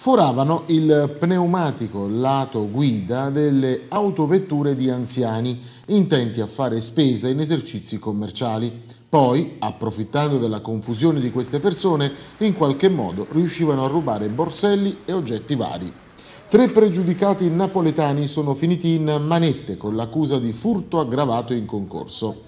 foravano il pneumatico lato guida delle autovetture di anziani intenti a fare spesa in esercizi commerciali. Poi, approfittando della confusione di queste persone, in qualche modo riuscivano a rubare borselli e oggetti vari. Tre pregiudicati napoletani sono finiti in manette con l'accusa di furto aggravato in concorso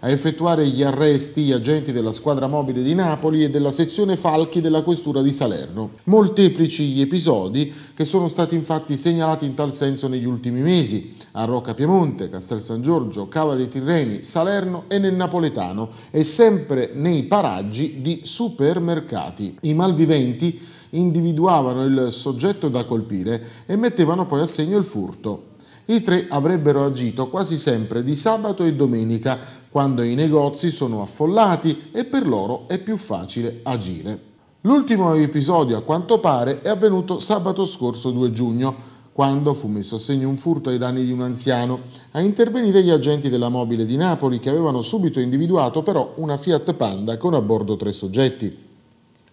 a effettuare gli arresti gli agenti della squadra mobile di Napoli e della sezione Falchi della Questura di Salerno. Molteplici gli episodi che sono stati infatti segnalati in tal senso negli ultimi mesi a Rocca Piemonte, Castel San Giorgio, Cava dei Tirreni, Salerno e nel Napoletano e sempre nei paraggi di supermercati. I malviventi individuavano il soggetto da colpire e mettevano poi a segno il furto. I tre avrebbero agito quasi sempre di sabato e domenica, quando i negozi sono affollati e per loro è più facile agire. L'ultimo episodio, a quanto pare, è avvenuto sabato scorso 2 giugno, quando fu messo a segno un furto ai danni di un anziano. A intervenire gli agenti della mobile di Napoli, che avevano subito individuato però una Fiat Panda con a bordo tre soggetti.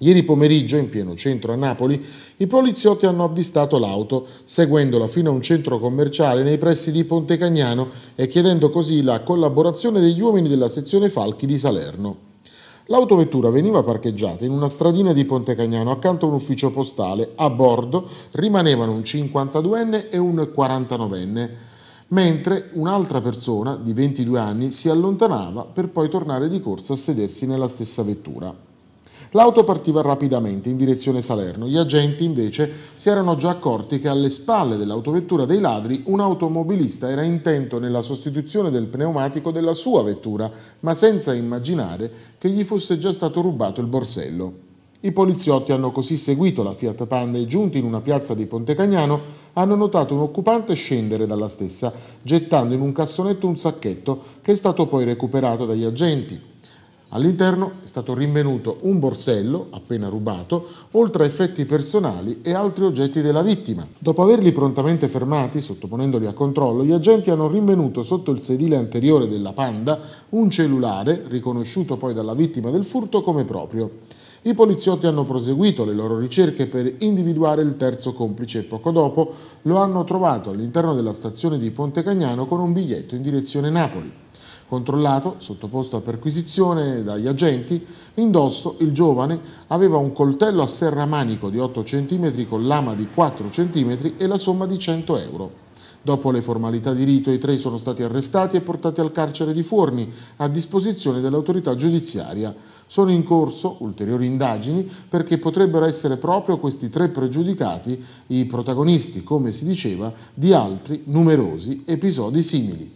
Ieri pomeriggio, in pieno centro a Napoli, i poliziotti hanno avvistato l'auto, seguendola fino a un centro commerciale nei pressi di Ponte Cagnano e chiedendo così la collaborazione degli uomini della sezione Falchi di Salerno. L'autovettura veniva parcheggiata in una stradina di Ponte Cagnano accanto a un ufficio postale. A bordo rimanevano un 52enne e un 49enne, mentre un'altra persona di 22 anni si allontanava per poi tornare di corsa a sedersi nella stessa vettura. L'auto partiva rapidamente in direzione Salerno. Gli agenti invece si erano già accorti che alle spalle dell'autovettura dei ladri un automobilista era intento nella sostituzione del pneumatico della sua vettura, ma senza immaginare che gli fosse già stato rubato il borsello. I poliziotti hanno così seguito la Fiat Panda e giunti in una piazza di Ponte Cagnano hanno notato un occupante scendere dalla stessa, gettando in un cassonetto un sacchetto che è stato poi recuperato dagli agenti. All'interno è stato rinvenuto un borsello, appena rubato, oltre a effetti personali e altri oggetti della vittima. Dopo averli prontamente fermati, sottoponendoli a controllo, gli agenti hanno rinvenuto sotto il sedile anteriore della Panda un cellulare, riconosciuto poi dalla vittima del furto come proprio. I poliziotti hanno proseguito le loro ricerche per individuare il terzo complice e poco dopo lo hanno trovato all'interno della stazione di Ponte Cagnano con un biglietto in direzione Napoli. Controllato, sottoposto a perquisizione dagli agenti, indosso il giovane aveva un coltello a serramanico di 8 cm con lama di 4 cm e la somma di 100 euro. Dopo le formalità di rito i tre sono stati arrestati e portati al carcere di Forni a disposizione dell'autorità giudiziaria. Sono in corso ulteriori indagini perché potrebbero essere proprio questi tre pregiudicati i protagonisti, come si diceva, di altri numerosi episodi simili.